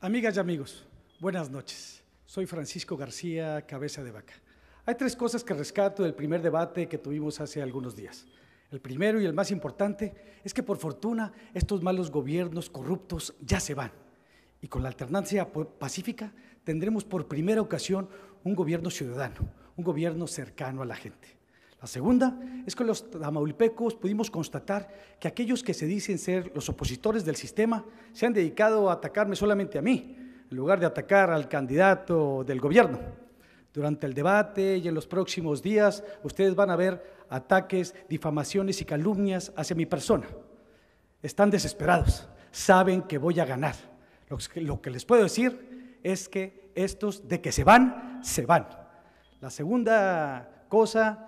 Amigas y amigos, buenas noches. Soy Francisco García, cabeza de vaca. Hay tres cosas que rescato del primer debate que tuvimos hace algunos días. El primero y el más importante es que por fortuna estos malos gobiernos corruptos ya se van. Y con la alternancia pacífica tendremos por primera ocasión un gobierno ciudadano, un gobierno cercano a la gente. La segunda es que los tamaulipecos pudimos constatar que aquellos que se dicen ser los opositores del sistema se han dedicado a atacarme solamente a mí, en lugar de atacar al candidato del gobierno. Durante el debate y en los próximos días ustedes van a ver ataques, difamaciones y calumnias hacia mi persona. Están desesperados, saben que voy a ganar. Lo que, lo que les puedo decir es que estos de que se van, se van. La segunda cosa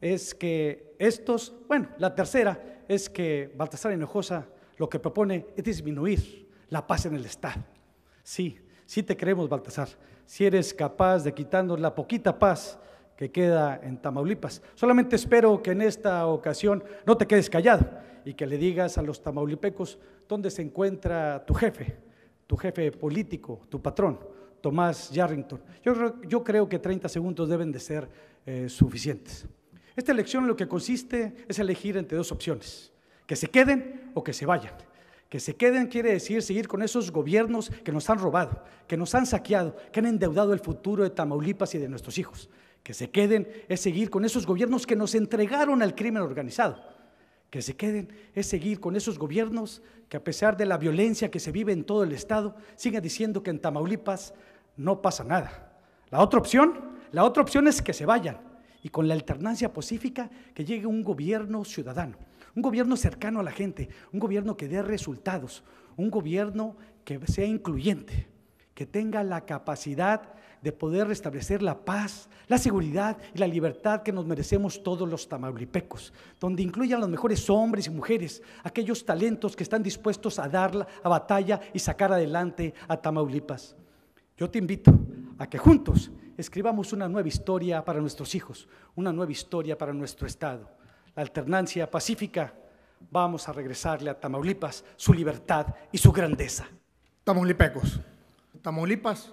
es que estos, bueno, la tercera es que Baltasar Hinojosa lo que propone es disminuir la paz en el Estado. Sí, sí te creemos, Baltasar, si eres capaz de quitarnos la poquita paz que queda en Tamaulipas. Solamente espero que en esta ocasión no te quedes callado y que le digas a los tamaulipecos dónde se encuentra tu jefe, tu jefe político, tu patrón, Tomás Yarrington. Yo, creo que 30 segundos deben de ser eh, suficientes. Esta elección lo que consiste es elegir entre dos opciones, que se queden o que se vayan. Que se queden quiere decir seguir con esos gobiernos que nos han robado, que nos han saqueado, que han endeudado el futuro de Tamaulipas y de nuestros hijos. Que se queden es seguir con esos gobiernos que nos entregaron al crimen organizado. Que se queden es seguir con esos gobiernos que a pesar de la violencia que se vive en todo el Estado, siguen diciendo que en Tamaulipas no pasa nada. La otra opción, la otra opción es que se vayan, y con la alternancia pacífica que llegue un gobierno ciudadano, un gobierno cercano a la gente, un gobierno que dé resultados, un gobierno que sea incluyente, que tenga la capacidad de poder restablecer la paz, la seguridad y la libertad que nos merecemos todos los tamaulipecos, donde incluyan los mejores hombres y mujeres, aquellos talentos que están dispuestos a dar a batalla y sacar adelante a Tamaulipas. Yo te invito a que juntos escribamos una nueva historia para nuestros hijos, una nueva historia para nuestro Estado. La alternancia pacífica, vamos a regresarle a Tamaulipas su libertad y su grandeza. Tamaulipecos, Tamaulipas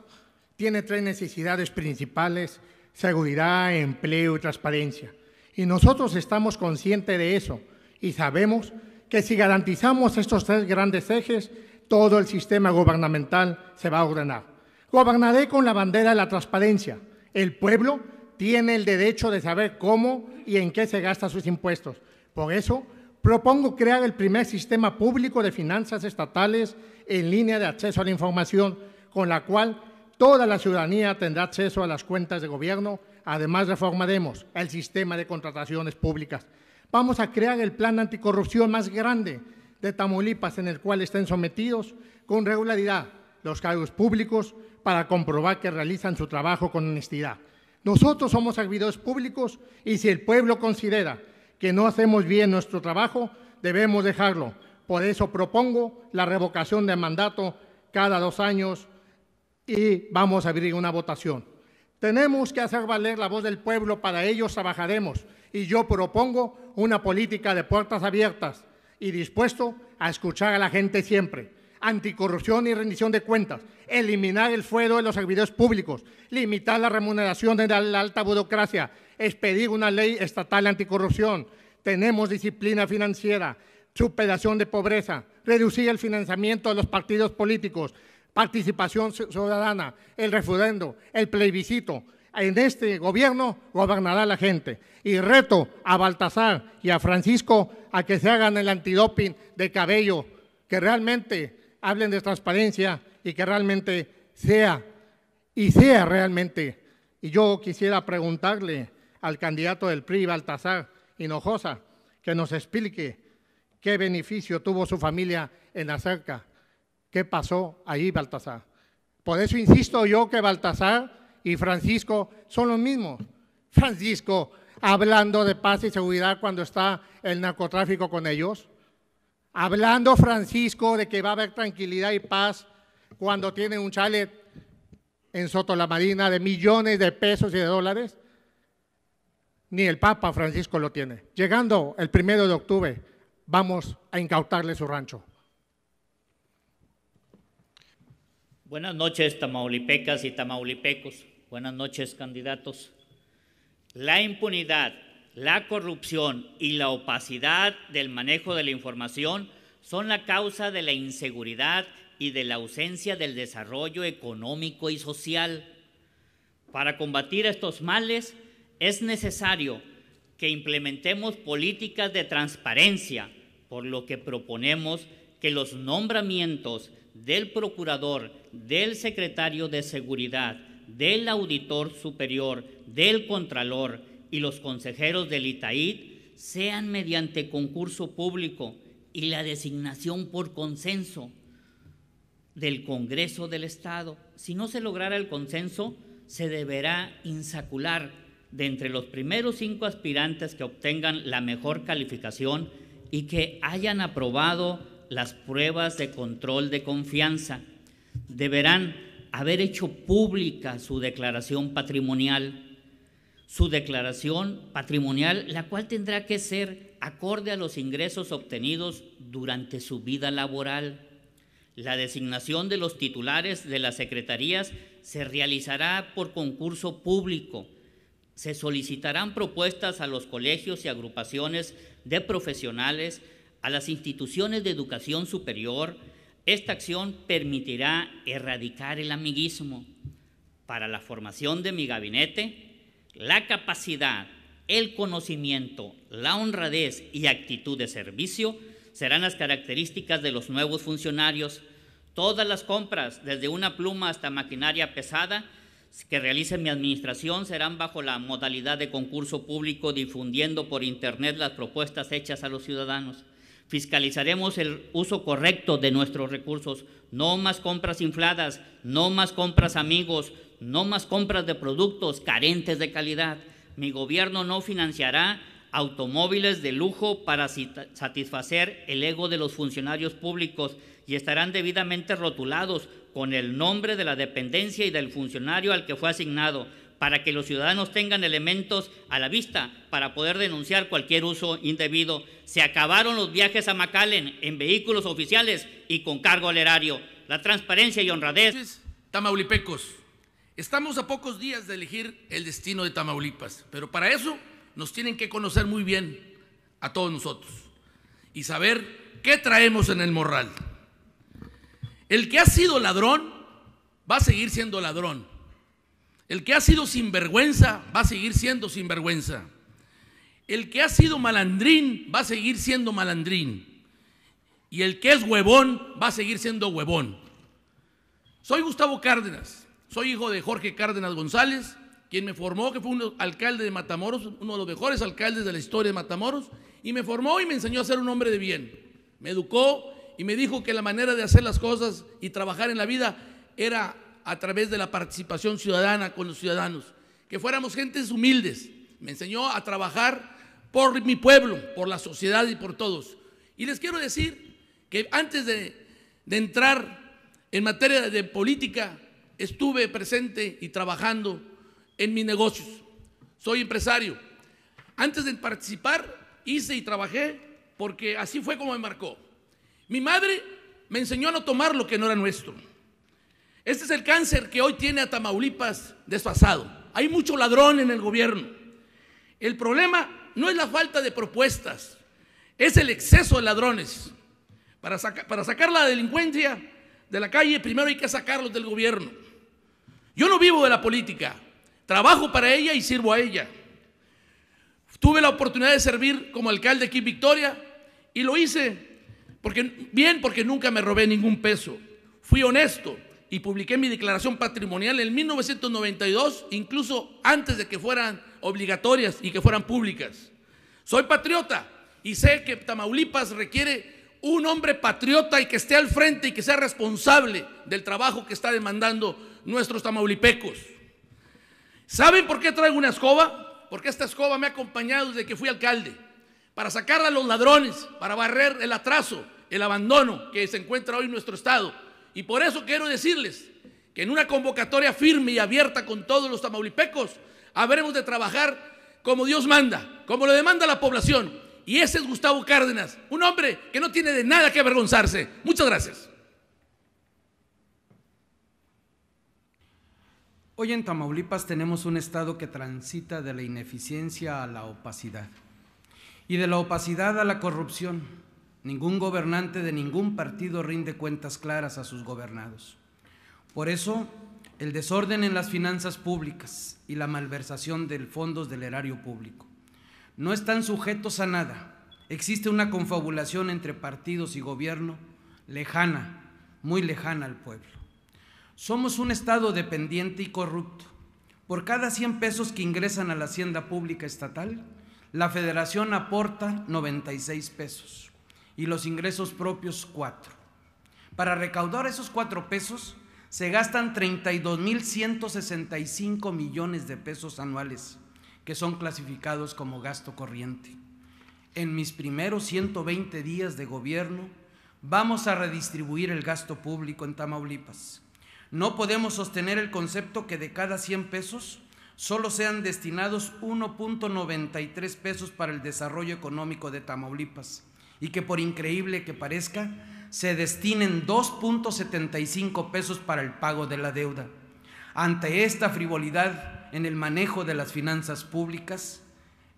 tiene tres necesidades principales, seguridad, empleo y transparencia. Y nosotros estamos conscientes de eso y sabemos que si garantizamos estos tres grandes ejes, todo el sistema gubernamental se va a ordenar. Gobernaré con la bandera de la transparencia. El pueblo tiene el derecho de saber cómo y en qué se gastan sus impuestos. Por eso, propongo crear el primer sistema público de finanzas estatales en línea de acceso a la información, con la cual toda la ciudadanía tendrá acceso a las cuentas de gobierno. Además, reformaremos el sistema de contrataciones públicas. Vamos a crear el plan anticorrupción más grande de Tamaulipas, en el cual estén sometidos con regularidad los cargos públicos, para comprobar que realizan su trabajo con honestidad. Nosotros somos servidores públicos y si el pueblo considera que no hacemos bien nuestro trabajo, debemos dejarlo. Por eso propongo la revocación del mandato cada dos años y vamos a abrir una votación. Tenemos que hacer valer la voz del pueblo, para ellos trabajaremos y yo propongo una política de puertas abiertas y dispuesto a escuchar a la gente siempre anticorrupción y rendición de cuentas, eliminar el fuero de los servidores públicos, limitar la remuneración de la alta burocracia, expedir una ley estatal anticorrupción. Tenemos disciplina financiera, superación de pobreza, reducir el financiamiento de los partidos políticos, participación ciudadana, el referendo, el plebiscito. En este gobierno gobernará la gente. Y reto a Baltasar y a Francisco a que se hagan el antidoping de cabello, que realmente hablen de transparencia y que realmente sea y sea realmente. Y yo quisiera preguntarle al candidato del PRI, Baltasar Hinojosa, que nos explique qué beneficio tuvo su familia en la cerca, qué pasó ahí, Baltasar. Por eso insisto yo que Baltasar y Francisco son los mismos. Francisco hablando de paz y seguridad cuando está el narcotráfico con ellos hablando Francisco de que va a haber tranquilidad y paz cuando tiene un chalet en Soto la Marina de millones de pesos y de dólares, ni el Papa Francisco lo tiene. Llegando el primero de octubre, vamos a incautarle su rancho. Buenas noches, tamaulipecas y tamaulipecos. Buenas noches, candidatos. La impunidad la corrupción y la opacidad del manejo de la información son la causa de la inseguridad y de la ausencia del desarrollo económico y social. Para combatir estos males es necesario que implementemos políticas de transparencia, por lo que proponemos que los nombramientos del procurador, del secretario de seguridad, del auditor superior, del contralor y los consejeros del Itaid sean mediante concurso público y la designación por consenso del Congreso del Estado. Si no se lograra el consenso, se deberá insacular de entre los primeros cinco aspirantes que obtengan la mejor calificación y que hayan aprobado las pruebas de control de confianza. Deberán haber hecho pública su declaración patrimonial su declaración patrimonial, la cual tendrá que ser acorde a los ingresos obtenidos durante su vida laboral. La designación de los titulares de las secretarías se realizará por concurso público. Se solicitarán propuestas a los colegios y agrupaciones de profesionales, a las instituciones de educación superior. Esta acción permitirá erradicar el amiguismo. Para la formación de mi gabinete, la capacidad, el conocimiento, la honradez y actitud de servicio serán las características de los nuevos funcionarios. Todas las compras, desde una pluma hasta maquinaria pesada, que realice mi administración serán bajo la modalidad de concurso público, difundiendo por Internet las propuestas hechas a los ciudadanos. Fiscalizaremos el uso correcto de nuestros recursos. No más compras infladas, no más compras amigos, no más compras de productos carentes de calidad. Mi gobierno no financiará automóviles de lujo para satisfacer el ego de los funcionarios públicos y estarán debidamente rotulados con el nombre de la dependencia y del funcionario al que fue asignado, para que los ciudadanos tengan elementos a la vista para poder denunciar cualquier uso indebido. Se acabaron los viajes a Macalen en vehículos oficiales y con cargo al erario. La transparencia y honradez. Tamaulipecos. Estamos a pocos días de elegir el destino de Tamaulipas, pero para eso nos tienen que conocer muy bien a todos nosotros y saber qué traemos en el morral. El que ha sido ladrón va a seguir siendo ladrón. El que ha sido sinvergüenza va a seguir siendo sinvergüenza. El que ha sido malandrín va a seguir siendo malandrín. Y el que es huevón va a seguir siendo huevón. Soy Gustavo Cárdenas soy hijo de Jorge Cárdenas González, quien me formó, que fue un alcalde de Matamoros, uno de los mejores alcaldes de la historia de Matamoros, y me formó y me enseñó a ser un hombre de bien. Me educó y me dijo que la manera de hacer las cosas y trabajar en la vida era a través de la participación ciudadana con los ciudadanos, que fuéramos gentes humildes. Me enseñó a trabajar por mi pueblo, por la sociedad y por todos. Y les quiero decir que antes de, entrar en materia de política, estuve presente y trabajando en mis negocios. Soy empresario. Antes de participar, hice y trabajé porque así fue como me marcó. Mi madre me enseñó a no tomar lo que no era nuestro. Este es el cáncer que hoy tiene a Tamaulipas desfasado. Hay mucho ladrón en el gobierno. El problema no es la falta de propuestas, es el exceso de ladrones. Para, para sacar la delincuencia de la calle, primero hay que sacarlos del gobierno. Yo no vivo de la política, trabajo para ella y sirvo a ella. Tuve la oportunidad de servir como alcalde aquí en Victoria y lo hice porque, bien porque nunca me robé ningún peso. Fui honesto y publiqué mi declaración patrimonial en 1992, incluso antes de que fueran obligatorias y que fueran públicas. Soy patriota y sé que Tamaulipas requiere un hombre patriota y que esté al frente y que sea responsable del trabajo que está demandando nuestros tamaulipecos. ¿Saben por qué traigo una escoba? Porque esta escoba me ha acompañado desde que fui alcalde, para sacar a los ladrones, para barrer el atraso, el abandono que se encuentra hoy en nuestro Estado. Y por eso quiero decirles que en una convocatoria firme y abierta con todos los tamaulipecos, habremos de trabajar como Dios manda, como lo demanda la población. Y ese es Gustavo Cárdenas, un hombre que no tiene de nada que avergonzarse. Muchas gracias. Hoy en Tamaulipas tenemos un Estado que transita de la ineficiencia a la opacidad y de la opacidad a la corrupción. Ningún gobernante de ningún partido rinde cuentas claras a sus gobernados. Por eso, el desorden en las finanzas públicas y la malversación de fondos del erario público no están sujetos a nada. Existe una confabulación entre partidos y gobierno lejana, muy lejana al pueblo. Somos un Estado dependiente y corrupto. Por cada 100 pesos que ingresan a la hacienda pública estatal, la federación aporta 96 pesos y los ingresos propios 4. Para recaudar esos 4 pesos se gastan 32.165 millones de pesos anuales que son clasificados como gasto corriente. En mis primeros 120 días de gobierno vamos a redistribuir el gasto público en Tamaulipas no podemos sostener el concepto que de cada 100 pesos solo sean destinados 1.93 pesos para el desarrollo económico de Tamaulipas y que por increíble que parezca, se destinen 2.75 pesos para el pago de la deuda. Ante esta frivolidad en el manejo de las finanzas públicas,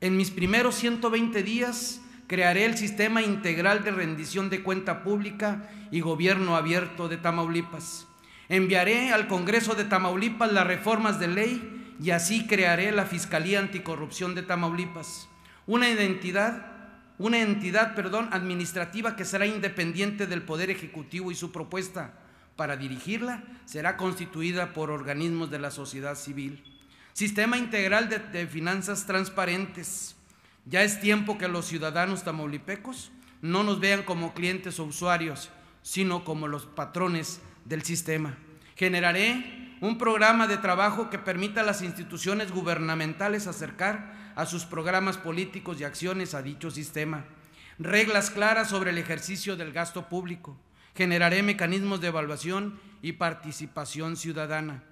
en mis primeros 120 días crearé el sistema integral de rendición de cuenta pública y gobierno abierto de Tamaulipas Enviaré al Congreso de Tamaulipas las reformas de ley y así crearé la Fiscalía Anticorrupción de Tamaulipas, una identidad una entidad, perdón, administrativa que será independiente del poder ejecutivo y su propuesta para dirigirla será constituida por organismos de la sociedad civil. Sistema integral de, de finanzas transparentes. Ya es tiempo que los ciudadanos tamaulipecos no nos vean como clientes o usuarios, sino como los patrones del sistema. Generaré un programa de trabajo que permita a las instituciones gubernamentales acercar a sus programas políticos y acciones a dicho sistema. Reglas claras sobre el ejercicio del gasto público. Generaré mecanismos de evaluación y participación ciudadana.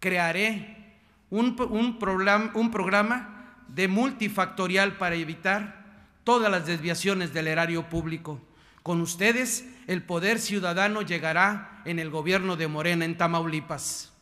Crearé un, un programa de multifactorial para evitar todas las desviaciones del erario público con ustedes el poder ciudadano llegará en el gobierno de Morena en Tamaulipas.